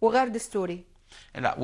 وغير دستوري لا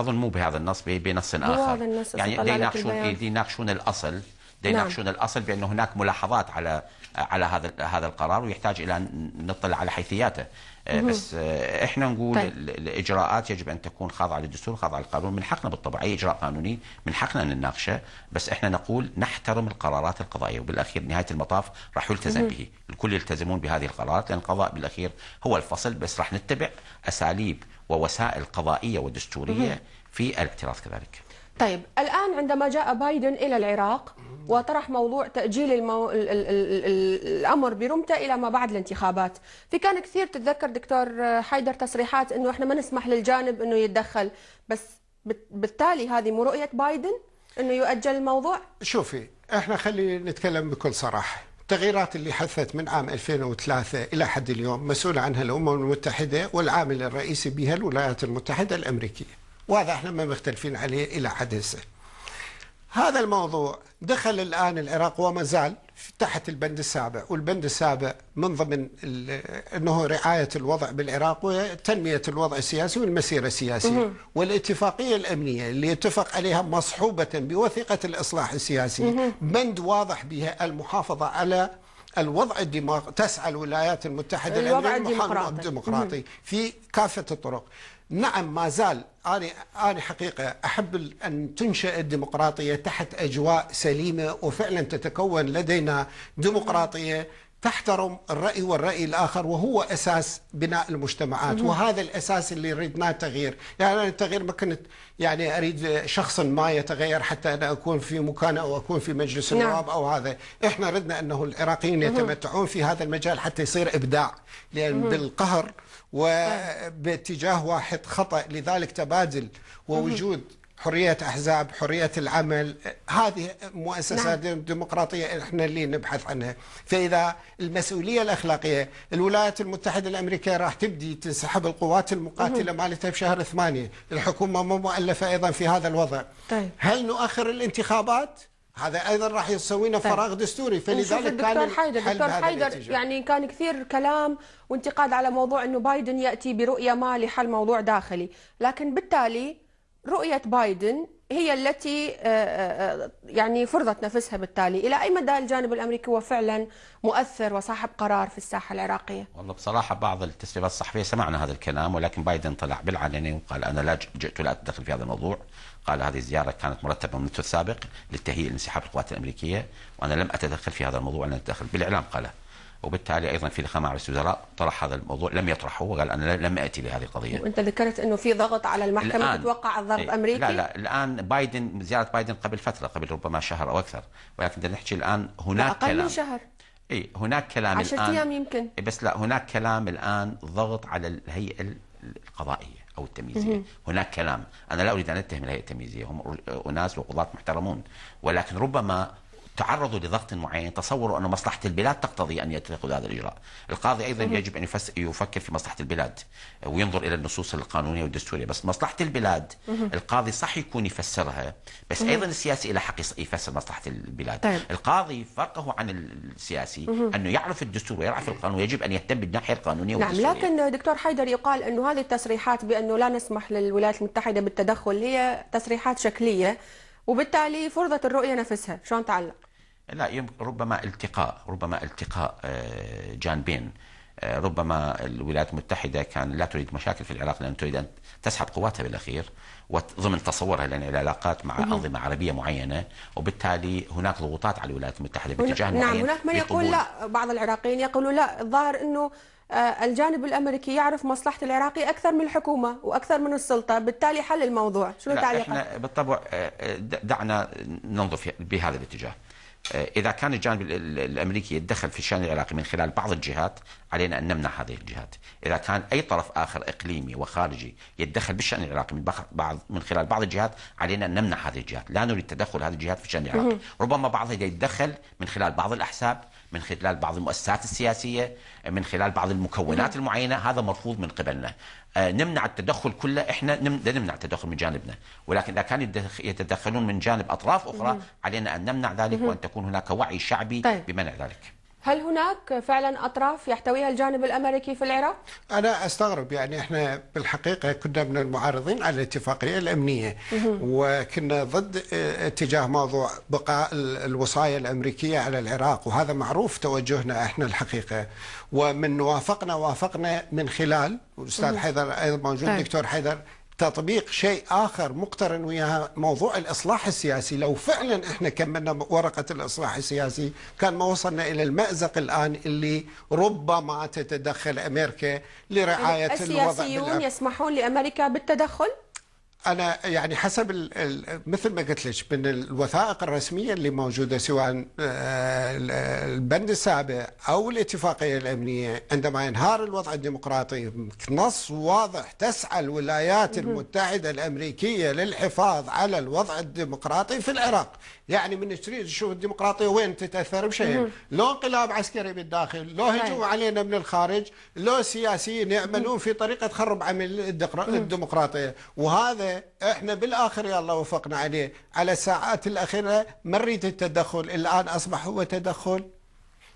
اظن مو بهذا النص بنص اخر هو هذا النص يعني يناقشون يناقشون الاصل ديناقشون نعم. الاصل بان هناك ملاحظات على على هذا هذا القرار ويحتاج الى ان نطلع على حيثياته آه، بس آه، احنا نقول طيب. الاجراءات يجب ان تكون خاضعه للدستور خاضعه للقانون من حقنا بالطبع اي اجراء قانوني من حقنا ان نناقشه بس احنا نقول نحترم القرارات القضائيه وبالاخير نهايه المطاف راح يلتزم به الكل يلتزمون بهذه القرارات لان القضاء بالاخير هو الفصل بس راح نتبع اساليب ووسائل قضائيه ودستوريه في الاعتراف كذلك طيب الان عندما جاء بايدن الى العراق وطرح موضوع تأجيل المو... ال... ال... ال... الأمر برمته إلى ما بعد الانتخابات في كان كثير تتذكر دكتور حيدر تصريحات أنه إحنا ما نسمح للجانب أنه يتدخل بس بالتالي هذه مو رؤية بايدن أنه يؤجل الموضوع شوفي إحنا خلي نتكلم بكل صراحة التغييرات اللي حدثت من عام 2003 إلى حد اليوم مسؤول عنها الأمم المتحدة والعامل الرئيسي بها الولايات المتحدة الأمريكية وهذا احنا ما مختلفين عليه إلى حد هسه هذا الموضوع دخل الآن العراق وما زال تحت البند السابع والبند السابع من ضمن أنه رعاية الوضع بالعراق وتنمية الوضع السياسي والمسيرة السياسية والاتفاقية الأمنية اللي اتفق عليها مصحوبة بوثيقة الإصلاح السياسي بند واضح بها المحافظة على الوضع الديمقراطي تسعى الولايات المتحدة الوضع الديمقراطي, الديمقراطي في كافة الطرق نعم ما زال أنا أنا حقيقة أحب أن تنشأ الديمقراطية تحت أجواء سليمة وفعلا تتكون لدينا ديمقراطية تحترم الرأي والرأي الآخر وهو أساس بناء المجتمعات وهذا الأساس اللي ريدناه تغيير يعني أنا التغيير ما كنت يعني أريد شخص ما يتغير حتى أنا أكون في مكان أو أكون في مجلس نعم. النواب أو هذا إحنا ردنا أنه العراقيين يتمتعون في هذا المجال حتى يصير إبداع لأن بالقهر وباتجاه طيب. واحد خطأ لذلك تبادل ووجود حرية أحزاب حرية العمل هذه مؤسسات نعم. ديمقراطية إحنا اللي نبحث عنها فإذا المسؤولية الأخلاقية الولايات المتحدة الأمريكية راح تبدي تنسحب القوات المقاتلة مالتها بشهر ثمانية الحكومة مو مؤلفة أيضا في هذا الوضع طيب. هل نؤخر الانتخابات؟ هذا ايضا راح يسوي لنا طيب. فراغ دستوري فلذلك الدكتور كان حيدر دكتور حيدر يعني كان كثير كلام وانتقاد على موضوع انه بايدن ياتي برؤيه ما لحل موضوع داخلي لكن بالتالي رؤية بايدن هي التي آه، آه، يعني فرضت نفسها بالتالي إلى أي مدى الجانب الأمريكي هو فعلا مؤثر وصاحب قرار في الساحة العراقية والله بصراحة بعض التسريبات الصحفية سمعنا هذا الكلام ولكن بايدن طلع بالعلني وقال أنا لا جئت لا أتدخل في هذا الموضوع قال هذه الزيارة كانت مرتبة منذ السابق للتهيئة لانسحاب القوات الأمريكية وأنا لم أتدخل في هذا الموضوع أنا أتدخل بالإعلام قاله وبالتالي ايضا في لقاء مع رئيس الوزراء طرح هذا الموضوع لم يطرحه وقال انا لم اتي لهذه القضيه. وانت ذكرت انه في ضغط على المحكمه تتوقع الضغط إيه، امريكي؟ لا لا الان بايدن زياره بايدن قبل فتره قبل ربما شهر او اكثر ولكن بدنا نحكي الان هناك اقل كلام. من شهر اي هناك كلام عشرة الان ايام يمكن إيه، بس لا هناك كلام الان ضغط على الهيئه القضائيه او التمييزيه هناك كلام انا لا اريد ان اتهم الهيئه التمييزيه هم اناس وقضاة محترمون ولكن ربما تعرضوا لضغط معين تصوروا أن مصلحة البلاد تقتضي أن يتخذ هذا الإجراء القاضي أيضا يجب أن يفكر في مصلحة البلاد وينظر إلى النصوص القانونية والدستورية بس مصلحة البلاد القاضي صح يكون يفسرها بس أيضا السياسي إلى حق يفسر مصلحة البلاد طيب. القاضي فرقه عن السياسي أنه يعرف الدستور ويعرف القانون يجب أن يهتم بالناحية القانونية نعم، والدستورية. نعم لكن دكتور حيدر يقال أنه هذه التصريحات بأنه لا نسمح للولايات المتحدة بالتدخل هي تصريحات شكلية وبالتالي فرضت الرؤية نفسها شلون تعلق لا يمكن ربما التقاء ربما التقاء آه، جانبين آه، ربما الولايات المتحدة كان لا تريد مشاكل في العراق لأن تريد أن تسحب قواتها بالأخير وضمن تصورها لأن العلاقات مع أنظمة عربية معينة وبالتالي هناك ضغوطات على الولايات المتحدة باتجاه نعم معين هناك من يقول لا بعض العراقيين يقولوا لا الظاهر أنه آه، الجانب الامريكي يعرف مصلحه العراقي اكثر من الحكومه واكثر من السلطه، بالتالي حل الموضوع، شنو تعليقك؟ احنا بالطبع دعنا ننظر بهذا الاتجاه. آه، إذا كان الجانب الأمريكي يتدخل في الشأن العراقي من خلال بعض الجهات علينا أن نمنع هذه الجهات إذا كان أي طرف آخر إقليمي وخارجي يتدخل بالشأن العراقي من, بعض من خلال بعض الجهات علينا أن نمنع هذه الجهات لا نريد تدخل هذه الجهات في الشأن العراقي ربما بعضها يتدخل من خلال بعض الأحساب من خلال بعض المؤسسات السياسية من خلال بعض المكونات المعينة هذا مرفوض من قبلنا آه، نمنع التدخل كله احنا ده نمنع التدخل من جانبنا ولكن اذا كان يتدخلون من جانب اطراف اخرى علينا ان نمنع ذلك وان تكون هناك وعي شعبي طيب. بمنع ذلك هل هناك فعلا اطراف يحتويها الجانب الامريكي في العراق؟ انا استغرب يعني احنا بالحقيقه كنا من المعارضين على الاتفاقيه الامنيه وكنا ضد آه، اتجاه موضوع بقاء الوصايه الامريكيه على العراق وهذا معروف توجهنا احنا الحقيقه ومن وافقنا وافقنا من خلال والاستاذ حيدر ايضا موجود طيب. دكتور حيدر تطبيق شيء آخر مقترن وياها موضوع الإصلاح السياسي لو فعلا إحنا كملنا ورقة الإصلاح السياسي كان ما وصلنا إلى المأزق الآن اللي ربما تتدخل أمريكا لرعاية الوضع السياسيون يسمحون لأمريكا بالتدخل؟ انا يعني حسب مثل ما قلت لك من الوثائق الرسميه اللي موجوده سواء آه، البند السابع او الاتفاقيه الامنيه عندما ينهار الوضع الديمقراطي نص واضح تسعى الولايات المتحده الامريكيه للحفاظ على الوضع الديمقراطي في العراق، يعني من تريد تشوف الديمقراطيه وين تتاثر بشيء، لو انقلاب عسكري بالداخل، لو هجوم علينا من الخارج، لو سياسيين يعملون في طريقه تخرب عمل الديمقراطيه، وهذا احنا بالاخر يا الله وفقنا عليه على الساعات الاخيره ما نريد التدخل الان اصبح هو تدخل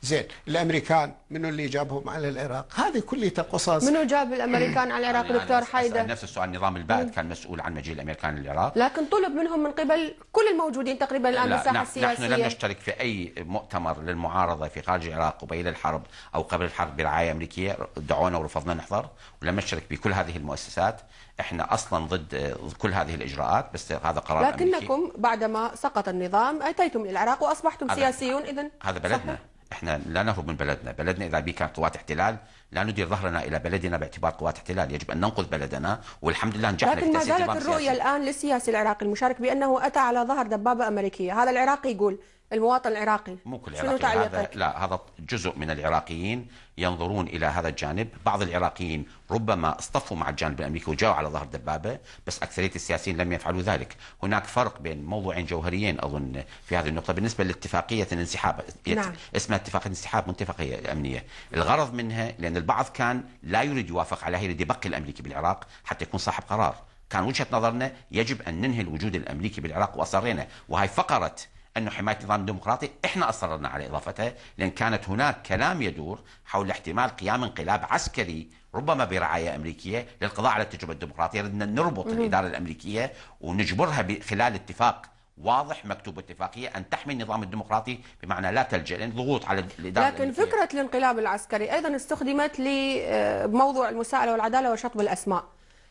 زين الامريكان منو اللي جابهم على العراق هذه كلها قصص منو جاب الامريكان على العراق دكتور حيدر نفس السؤال نظام البعث كان مسؤول عن مجيء الامريكان للعراق لكن طلب منهم من قبل كل الموجودين تقريبا الان بالساحه السياسيه نحن لم نشترك في اي مؤتمر للمعارضه في خارج العراق قبيل الحرب او قبل الحرب برعايه امريكيه دعونا ورفضنا نحضر ولم نشترك بكل هذه المؤسسات احنا اصلا ضد كل هذه الاجراءات بس هذا قرار لكنكم أمريكي. بعدما سقط النظام اتيتم للعراق واصبحتم سياسيون اذا هذا بلدنا صحيح. احنا لا نهرب من بلدنا بلدنا اذا به كانت قوات احتلال لا ندير ظهرنا الى بلدنا باعتبار قوات احتلال، يجب ان ننقذ بلدنا والحمد لله نجحنا لكن ما زالت الرؤيه سياسي. الان للسياسي العراقي المشارك بانه اتى على ظهر دبابه امريكيه، هذا العراقي يقول المواطن العراقي مو كل العراقي هذا لا هذا جزء من العراقيين ينظرون الى هذا الجانب، بعض العراقيين ربما اصطفوا مع الجانب الامريكي وجاءوا على ظهر دبابه، بس اكثريه السياسيين لم يفعلوا ذلك، هناك فرق بين موضوعين جوهريين اظن في هذه النقطه بالنسبه لاتفاقيه الانسحاب نعم. اسمها اتفاقيه الانسحاب واتفاقيه امنيه، الغرض منها لان البعض كان لا يريد يوافق عليها يريد يبقي الامريكي بالعراق حتى يكون صاحب قرار كان وجهه نظرنا يجب ان ننهي الوجود الامريكي بالعراق واصرينا وهي فقره انه حمايه النظام الديمقراطي احنا اصررنا على اضافتها لان كانت هناك كلام يدور حول احتمال قيام انقلاب عسكري ربما برعايه امريكيه للقضاء على التجربه الديمقراطيه ردنا نربط الاداره الامريكيه ونجبرها خلال اتفاق واضح مكتوب اتفاقية أن تحمي النظام الديمقراطي بمعنى لا تلجأ لأن ضغوط على الإدارة لكن فكرة الانقلاب العسكري أيضا استخدمت لموضوع المساءلة والعدالة وشطب الأسماء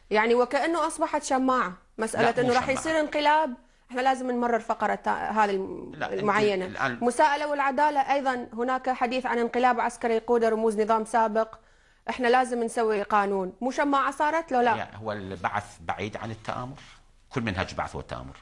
يعني وكأنه أصبحت شماعة مسألة أنه راح يصير انقلاب احنا لازم نمرر فقرة هذه المعينة المساءلة والعدالة أيضا هناك حديث عن انقلاب عسكري يقود رموز نظام سابق احنا لازم نسوي قانون مو شماعة صارت لو لا هو البعث بعيد عن التآمر كل منهج بعث والتآمر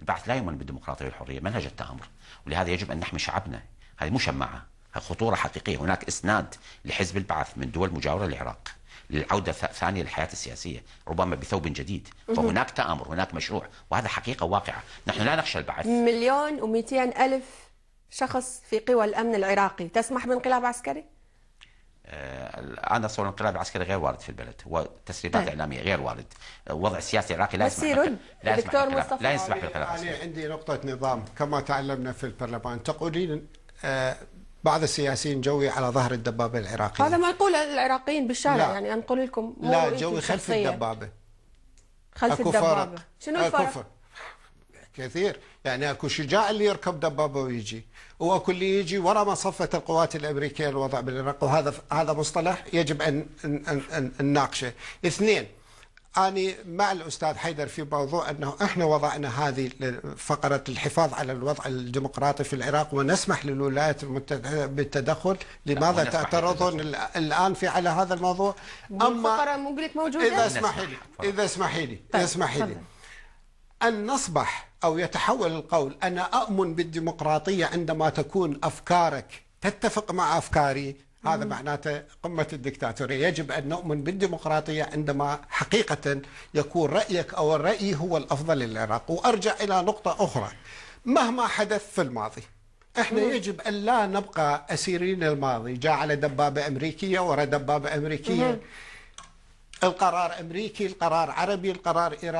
البعث لا يؤمن بالديمقراطيه والحريه منهج التامر ولهذا يجب ان نحمي شعبنا هذه مو شماعه خطورة حقيقية هناك إسناد لحزب البعث من دول مجاورة للعراق للعودة ثانية للحياة السياسية ربما بثوب جديد فهناك تآمر هناك مشروع وهذا حقيقة واقعة نحن لا نخشى البعث مليون و ألف شخص في قوى الأمن العراقي تسمح بانقلاب عسكري؟ عنصر آه، الانقلاب العسكري غير وارد في البلد وتسريبات طيب. اعلاميه غير وارد آه، وضع سياسي العراقي لا يسمح دكتور لا يسمح مصطفى لا يسمح بالانقلاب انا عندي نقطه نظام كما تعلمنا في البرلمان تقولين آه، بعض السياسيين جوي على ظهر الدبابه العراقيه هذا ما يقول العراقيين بالشارع يعني انقل لكم لا جوي خلف الدبابه خلف الدبابه شنو الفرق؟ كثير يعني اكو شجاع اللي يركب دبابه ويجي واكو اللي يجي ورا ما صفت القوات الامريكيه الوضع بالعراق وهذا هذا مصطلح يجب ان ان نناقشه. اثنين اني مع الأستاذ حيدر في موضوع أنه إحنا وضعنا هذه فقرة الحفاظ على الوضع الديمقراطي في العراق ونسمح للولايات المتحدة بالتدخل لماذا تعترضون الآن في على هذا الموضوع أما الفقرة موجودة إذا اسمحي لي إذا اسمحي لي إذا طيب، اسمحي لي أن نصبح أو يتحول القول أنا أؤمن بالديمقراطية عندما تكون أفكارك تتفق مع أفكاري هذا معناته قمة الدكتاتورية يجب أن نؤمن بالديمقراطية عندما حقيقة يكون رأيك أو الرأي هو الأفضل للعراق وأرجع إلى نقطة أخرى مهما حدث في الماضي احنا مم. يجب ان لا نبقى اسيرين الماضي، جاء على دبابه امريكيه ورا دبابه امريكيه. مم. القرار امريكي، القرار عربي، القرار ايراني